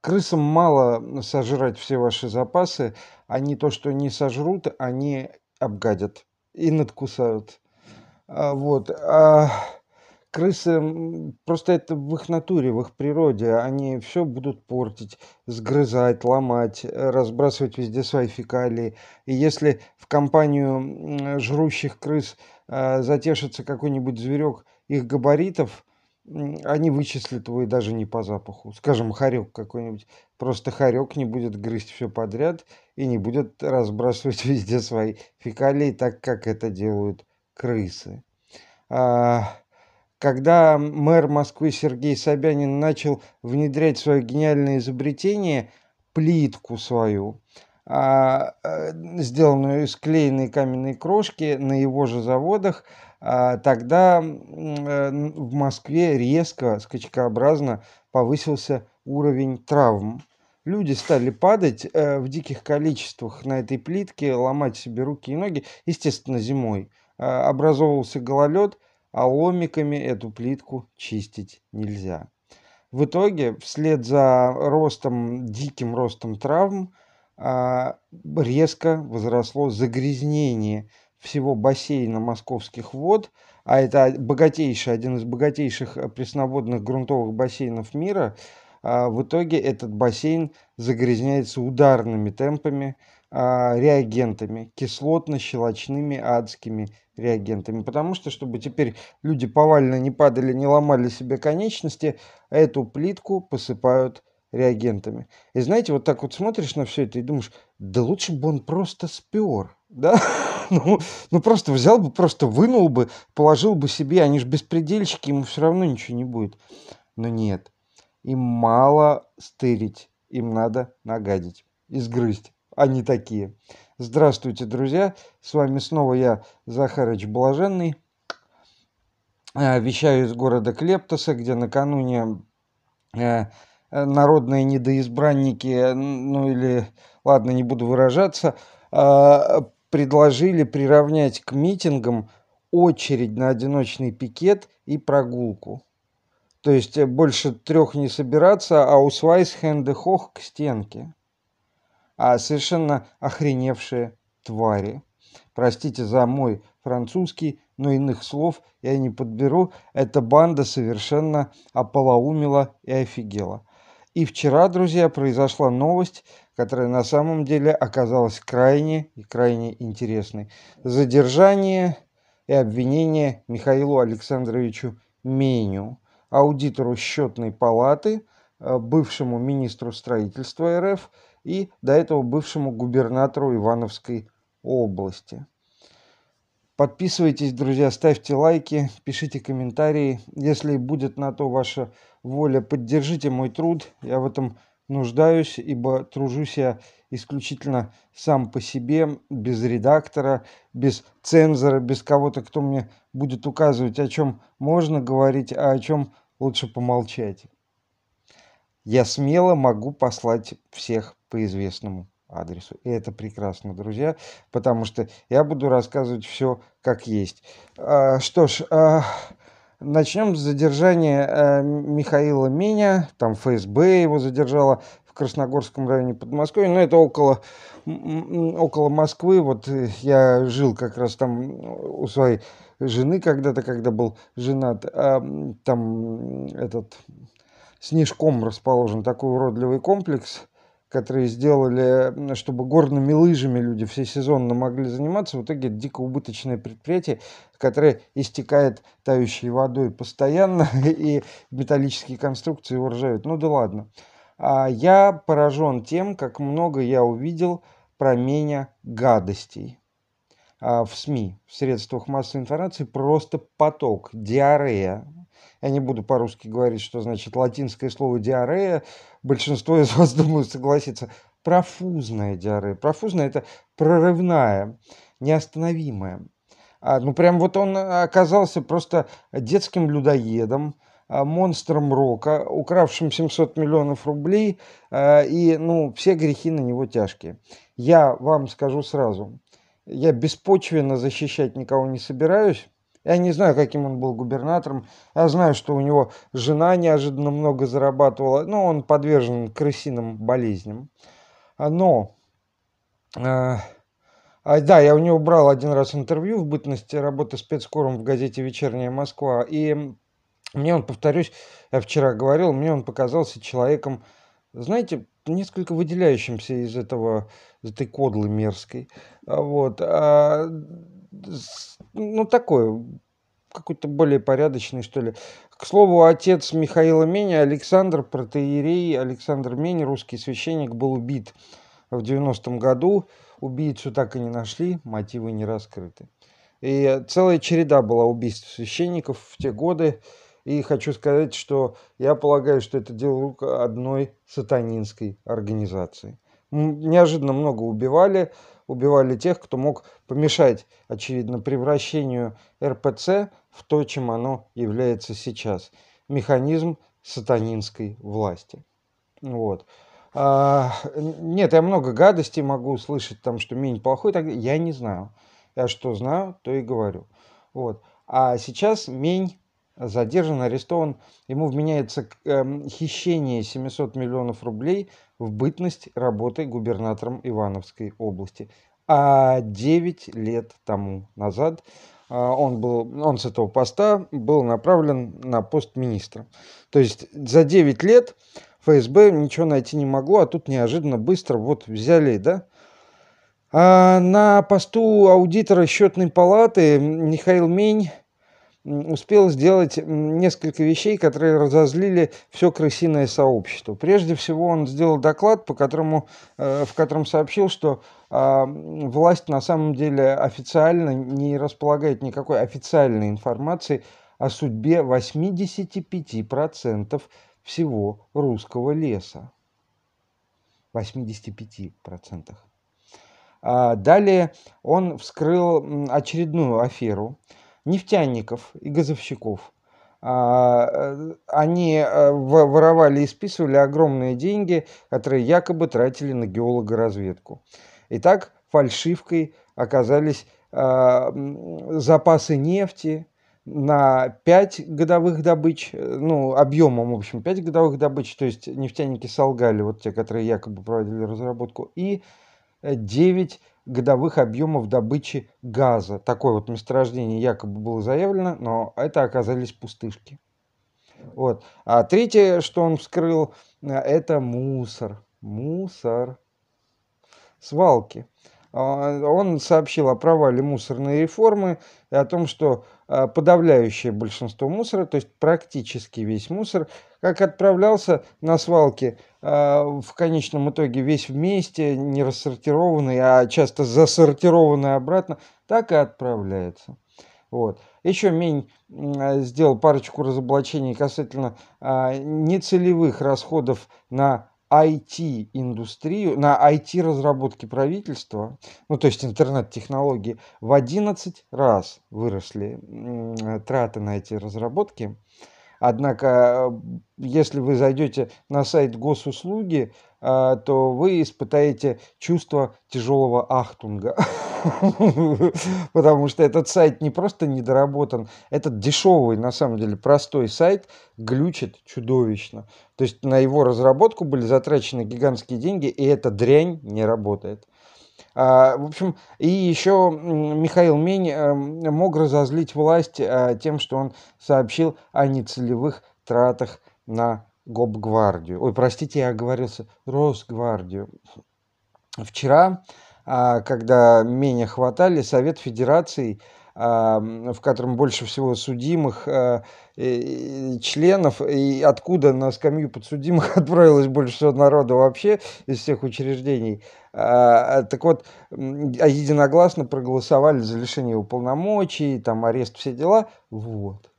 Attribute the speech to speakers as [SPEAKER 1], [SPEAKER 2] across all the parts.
[SPEAKER 1] Крысам мало сожрать все ваши запасы. Они то, что не сожрут, они обгадят и надкусают. А, вот. А крысы, просто это в их натуре, в их природе. Они все будут портить, сгрызать, ломать, разбрасывать везде свои фекалии. И если в компанию жрущих крыс а, затешится какой-нибудь зверек их габаритов, они вычислят его и даже не по запаху. Скажем, хорек какой-нибудь. Просто хорек не будет грызть все подряд и не будет разбрасывать везде свои фекалии, так как это делают крысы. А, когда мэр Москвы Сергей Собянин начал внедрять свое гениальное изобретение, плитку свою, а, э, сделанную из клеенной каменной крошки на его же заводах, а тогда э, в Москве резко, скачкообразно повысился уровень травм. Люди стали падать э, в диких количествах на этой плитке, ломать себе руки и ноги, естественно, зимой. А, образовывался гололед, а ломиками эту плитку чистить нельзя. В итоге, вслед за ростом, диким ростом травм, а, резко возросло загрязнение всего бассейна московских вод, а это богатейший, один из богатейших э, пресноводных грунтовых бассейнов мира, а, в итоге этот бассейн загрязняется ударными темпами, а, реагентами, кислотно-щелочными адскими реагентами. Потому что, чтобы теперь люди повально не падали, не ломали себе конечности, эту плитку посыпают реагентами. И знаете, вот так вот смотришь на все это и думаешь, да лучше бы он просто спер да, ну, ну просто взял бы, просто вынул бы, положил бы себе, они же беспредельщики, ему все равно ничего не будет. Но нет, им мало стырить, им надо нагадить, изгрызть. Они такие. Здравствуйте, друзья, с вами снова я, Захарыч Блаженный. Э, вещаю из города Клептоса, где накануне э, э, народные недоизбранники, ну или, ладно, не буду выражаться, предложили приравнять к митингам очередь на одиночный пикет и прогулку. То есть э, больше трех не собираться, а у усвайс хендехох к стенке. А совершенно охреневшие твари. Простите за мой французский, но иных слов я не подберу. Эта банда совершенно ополоумела и офигела. И вчера, друзья, произошла новость, которая на самом деле оказалась крайне и крайне интересной. Задержание и обвинение Михаилу Александровичу Меню, аудитору счетной палаты, э, бывшему министру строительства РФ и до этого бывшему губернатору Ивановской области. Подписывайтесь, друзья, ставьте лайки, пишите комментарии. Если будет на то ваша воля, поддержите мой труд. Я в этом нуждаюсь, ибо тружусь я исключительно сам по себе, без редактора, без цензора, без кого-то, кто мне будет указывать, о чем можно говорить, а о чем лучше помолчать. Я смело могу послать всех по известному адресу. И это прекрасно, друзья, потому что я буду рассказывать все как есть. А, что ж, а, Начнем с задержания э, Михаила Меня, там ФСБ его задержала в Красногорском районе Подмосковья, но ну, это около, около Москвы, вот э, я жил как раз там э, у своей жены когда-то, когда был женат, а, там этот Снежком расположен такой уродливый комплекс, которые сделали, чтобы горными лыжами люди все сезонно могли заниматься, в итоге дико убыточное предприятие, которое истекает тающей водой постоянно, и металлические конструкции его ржавят. Ну да ладно. А я поражен тем, как много я увидел про меня гадостей а, в СМИ, в средствах массовой информации, просто поток, диарея, я не буду по-русски говорить, что значит латинское слово диарея. Большинство из вас, думаю, согласится. Профузная диарея. Профузная – это прорывная, неостановимая. А, ну, прям вот он э, оказался просто детским людоедом, а, монстром рока, укравшим 700 миллионов рублей, а, и, ну, все грехи на него тяжкие. Я вам скажу сразу, я беспочвенно защищать никого не собираюсь, я не знаю, каким он был губернатором. Я знаю, что у него жена неожиданно много зарабатывала. Но ну, он подвержен крысиным болезням. Но... Э, а, да, я у него брал один раз интервью в бытности работы спецкором в газете «Вечерняя Москва». И мне он, повторюсь, я вчера говорил, мне он показался человеком, знаете, несколько выделяющимся из этого, из этой кодлы мерзкой. Вот. А, ну, такой, какой-то более порядочный, что ли. К слову, отец Михаила Мени, Александр Протеерей, Александр Мени, русский священник, был убит в 90-м году. Убийцу так и не нашли, мотивы не раскрыты. И целая череда была убийств священников в те годы. И хочу сказать, что я полагаю, что это дело рук одной сатанинской организации. Неожиданно много убивали, убивали тех, кто мог помешать, очевидно, превращению РПЦ в то, чем оно является сейчас. Механизм сатанинской власти. Вот. А, нет, я много гадостей могу услышать, там, что Минь плохой, так я не знаю. Я что знаю, то и говорю. Вот. А сейчас Мень задержан, арестован. Ему вменяется эм, хищение 700 миллионов рублей в бытность работы губернатором Ивановской области. А 9 лет тому назад э, он, был, он с этого поста был направлен на пост министра. То есть за 9 лет ФСБ ничего найти не могло, а тут неожиданно быстро вот взяли, да? А на посту аудитора счетной палаты Михаил Мень успел сделать несколько вещей, которые разозлили все крысиное сообщество. Прежде всего, он сделал доклад, по которому, э, в котором сообщил, что а, власть на самом деле официально не располагает никакой официальной информации о судьбе 85% всего русского леса. 85%. А, далее он вскрыл очередную аферу – нефтяников и газовщиков. А, э, они э, воровали и списывали огромные деньги, которые якобы тратили на геологоразведку. так фальшивкой оказались а, запасы нефти, на 5 годовых добыч, э, ну, объемом, в общем, 5 годовых добыч, то есть нефтяники солгали, вот те, которые якобы проводили разработку, и 9 годовых объемов добычи газа. Такое вот месторождение якобы было заявлено, но это оказались пустышки. Вот. А третье, что он вскрыл, э, это мусор. Мусор. Свалки. А, он сообщил о провале мусорной реформы и о том, что а, подавляющее большинство мусора, то есть практически весь мусор, как отправлялся на свалки, а, в конечном итоге весь вместе, не рассортированный, а часто засортированный обратно, так и отправляется. Вот. Еще Мень сделал парочку разоблачений касательно а, нецелевых расходов на IT-индустрию, на IT-разработки правительства, ну то есть интернет-технологии, в 11 раз выросли э, траты на эти разработки. Однако, э, если вы зайдете на сайт госуслуги, э, то вы испытаете чувство тяжелого ахтунга. Потому что этот сайт не просто недоработан, этот дешевый, на самом деле, простой сайт глючит чудовищно. То есть на его разработку были затрачены гигантские деньги, и эта дрянь не работает. А, в общем, и еще Михаил Мень эм, мог разозлить власть э, тем, что он сообщил о нецелевых тратах на Гобгвардию. Ой, простите, я оговорился, Росгвардию. Вчера, а, когда меня хватали, Совет Федерации, а, в котором больше всего судимых э, членов, и откуда на скамью подсудимых отправилось больше всего народа вообще из всех учреждений – а, а, так вот, а единогласно проголосовали за лишение его полномочий, там арест, все дела. Вот.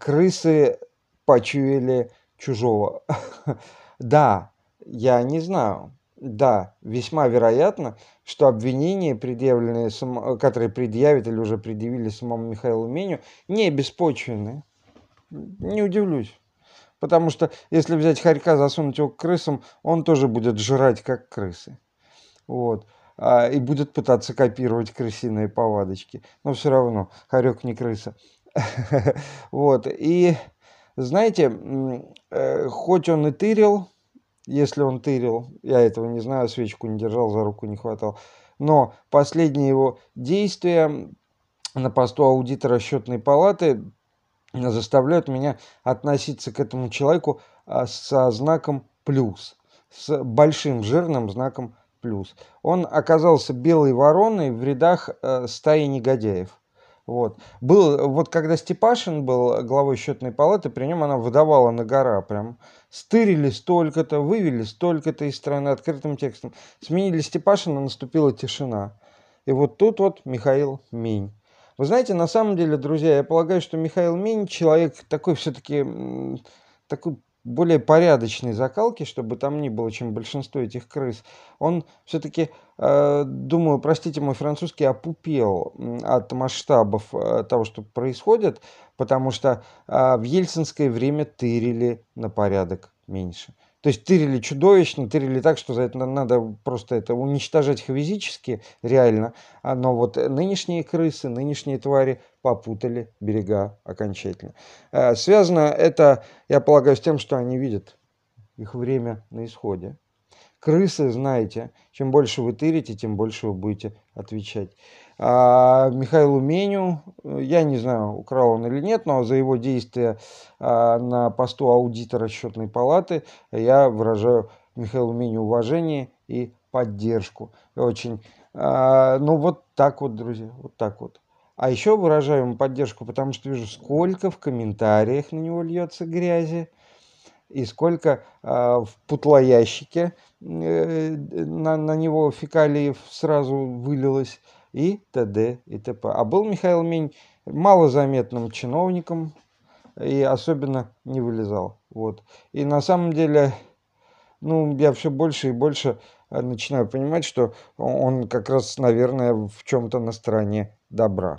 [SPEAKER 1] Крысы почуяли чужого. Да, я не знаю. Да, весьма вероятно, что обвинения, предъявленные, которые предъявят или уже предъявили самому Михаилу Меню, не беспочвенные. Не удивлюсь. Потому что если взять хорька, засунуть его к крысам, он тоже будет жрать, как крысы. Вот. А, и будет пытаться копировать крысиные повадочки. Но все равно, хорек не крыса. Вот. И знаете, э, хоть он и тырил, если он тырил, я этого не знаю, свечку не держал, за руку не хватал, но последнее его действие на посту аудитора счетной палаты заставляют меня относиться к этому человеку а, со знаком плюс, с большим жирным знаком плюс. Он оказался белой вороной в рядах э, стаи негодяев. Вот. Был, вот когда Степашин был главой счетной палаты, при нем она выдавала на гора прям. Стырили столько-то, вывели столько-то из страны открытым текстом. Сменили Степашина, наступила тишина. И вот тут вот Михаил Минь. Вы знаете, на самом деле, друзья, я полагаю, что Михаил Мень человек такой все-таки, такой более порядочной закалки, чтобы там ни было, чем большинство этих крыс. Он все-таки, э, думаю, простите мой французский, опупел от масштабов э, того, что происходит, потому что э, в ельцинское время тырили на порядок меньше. То есть тырили чудовищно, тырили так, что за это надо просто это уничтожать физически, реально. А, но вот нынешние крысы, нынешние твари попутали берега окончательно. Э, связано это, я полагаю, с тем, что они видят их время на исходе крысы, знаете, чем больше вы тырите, тем больше вы будете отвечать. А Михаилу Меню, я не знаю, украл он или нет, но за его действия а, на посту аудитора счетной палаты я выражаю Михаилу Меню уважение и поддержку. Очень, а, ну вот так вот, друзья, вот так вот. А еще выражаю ему поддержку, потому что вижу, сколько в комментариях на него льется грязи и сколько а, в путлоящике э, на, на него фекалиев сразу вылилось и т.д. и т.п. А был Михаил Мень малозаметным чиновником и особенно не вылезал. Вот. И на самом деле, ну, я все больше и больше а, начинаю понимать, что он как раз, наверное, в чем-то на стороне добра.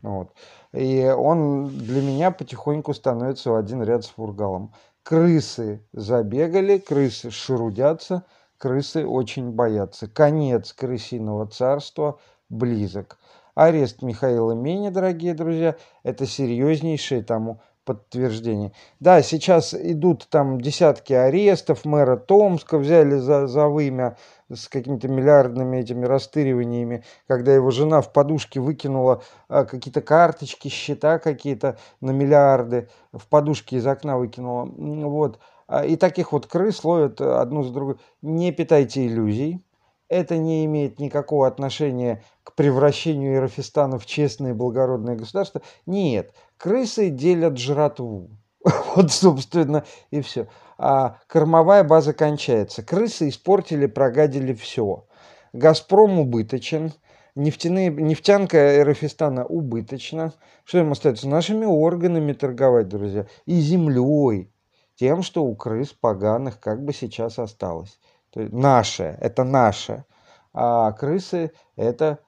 [SPEAKER 1] Вот. И он для меня потихоньку становится в один ряд с Фургалом. Крысы забегали, крысы шурудятся, крысы очень боятся. Конец крысиного царства близок. Арест Михаила Мени, дорогие друзья, это серьезнейшее тому подтверждение. Да, сейчас идут там десятки арестов, мэра Томска взяли за, за вымя, с какими-то миллиардными этими растыриваниями, когда его жена в подушке выкинула а, какие-то карточки, счета какие-то на миллиарды, в подушке из окна выкинула. Вот. А, и таких вот крыс ловят э, одну за другой. Не питайте иллюзий. Это не имеет никакого отношения к превращению Иерофистана в честное и благородное государство. Нет, крысы делят жратву. Вот, собственно, и все. А кормовая база кончается. Крысы испортили, прогадили все. «Газпром» убыточен. Нефтяные, нефтянка Эрофистана убыточна. Что им остается? Нашими органами торговать, друзья. И землей. Тем, что у крыс поганых как бы сейчас осталось. То есть наше, это наше. А крысы это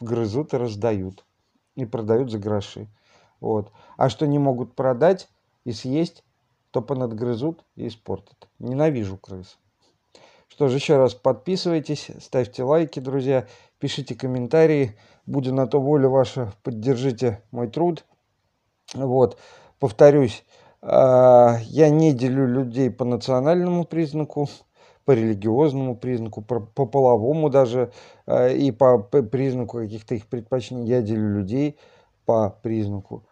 [SPEAKER 1] грызут и раздают. И продают за гроши. Вот. А что не могут продать, и съесть, то понадгрызут и испортят. Ненавижу крыс. Что же, еще раз подписывайтесь, ставьте лайки, друзья, пишите комментарии. Буду на то воля ваша, поддержите мой труд. Вот, повторюсь, а, я не делю людей по национальному признаку, по религиозному признаку, по половому даже а, и по признаку каких-то их предпочтений. Я делю людей по признаку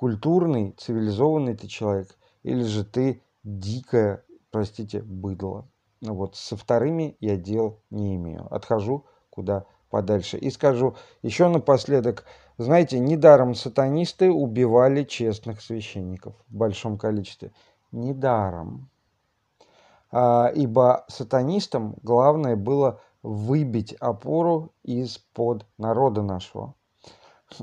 [SPEAKER 1] культурный, цивилизованный ты человек, или же ты дикое, простите, быдло. Ну вот со вторыми я дел не имею. Отхожу куда подальше. И скажу еще напоследок, знаете, недаром сатанисты убивали честных священников в большом количестве. Недаром. А, ибо сатанистам главное было выбить опору из-под народа нашего.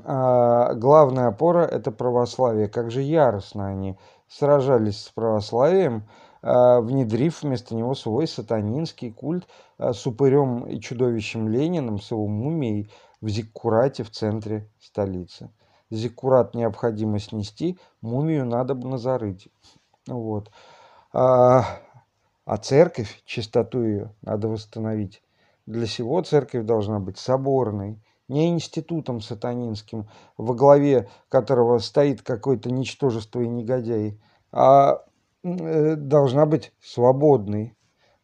[SPEAKER 1] А, главная опора – это православие. Как же яростно они сражались с православием, а, внедрив вместо него свой сатанинский культ а, с упырем и чудовищем Лениным, с его мумией в Зиккурате в центре столицы. Зиккурат необходимо снести, мумию надо бы зарыть. Вот. А, а церковь, чистоту ее надо восстановить. Для всего церковь должна быть соборной – не институтом сатанинским, во главе которого стоит какой то ничтожество и негодяй, а э, должна быть свободной,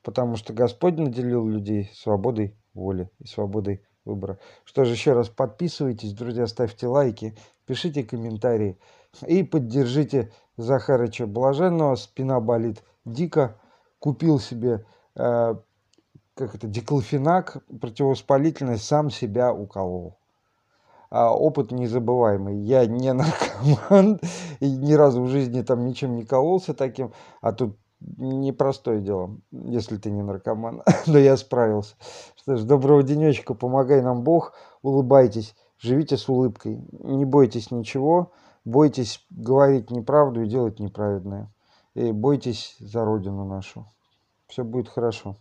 [SPEAKER 1] потому что Господь наделил людей свободой воли и свободой выбора. Что же, еще раз подписывайтесь, друзья, ставьте лайки, пишите комментарии и поддержите Захарыча Блаженного. Спина болит дико. Купил себе э, как это, диклофенак, противовоспалительный, сам себя уколол. А опыт незабываемый. Я не наркоман, и ни разу в жизни там ничем не кололся таким, а тут непростое дело, если ты не наркоман. Но я справился. Что ж, доброго денечка, помогай нам Бог, улыбайтесь, живите с улыбкой, не бойтесь ничего, бойтесь говорить неправду и делать неправедное. И бойтесь за Родину нашу. Все будет хорошо.